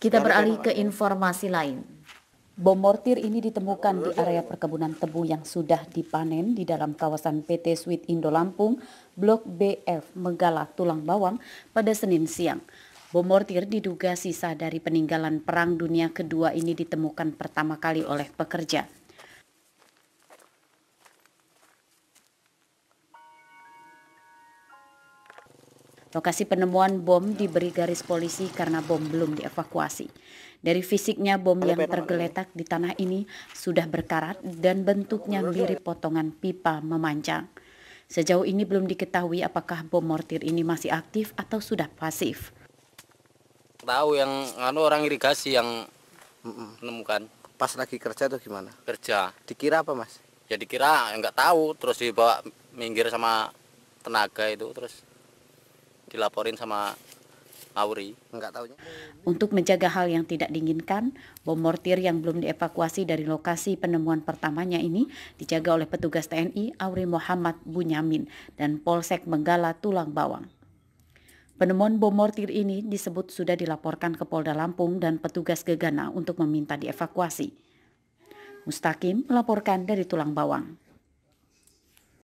Kita beralih ke informasi lain. Bom mortir ini ditemukan di area perkebunan tebu yang sudah dipanen di dalam kawasan PT Sweet Indo Lampung, Blok BF Megala Tulang Bawang pada Senin siang. Bom mortir diduga sisa dari peninggalan Perang Dunia Kedua ini ditemukan pertama kali oleh pekerja. Lokasi penemuan bom diberi garis polisi karena bom belum dievakuasi. Dari fisiknya bom yang tergeletak di tanah ini sudah berkarat dan bentuknya mirip potongan pipa memanjang. Sejauh ini belum diketahui apakah bom mortir ini masih aktif atau sudah pasif. Tahu yang anu orang irigasi yang menemukan. Pas lagi kerja atau gimana? Kerja. Dikira apa mas? Ya dikira nggak tahu, terus dibawa minggir sama tenaga itu terus dilaporin sama Auri. Enggak tahunya. Untuk menjaga hal yang tidak diinginkan, bom mortir yang belum dievakuasi dari lokasi penemuan pertamanya ini dijaga oleh petugas TNI Auri Muhammad Bunyamin dan Polsek Menggala Tulang Bawang. Penemuan bom mortir ini disebut sudah dilaporkan ke Polda Lampung dan petugas Gegana untuk meminta dievakuasi. Mustakim melaporkan dari Tulang Bawang.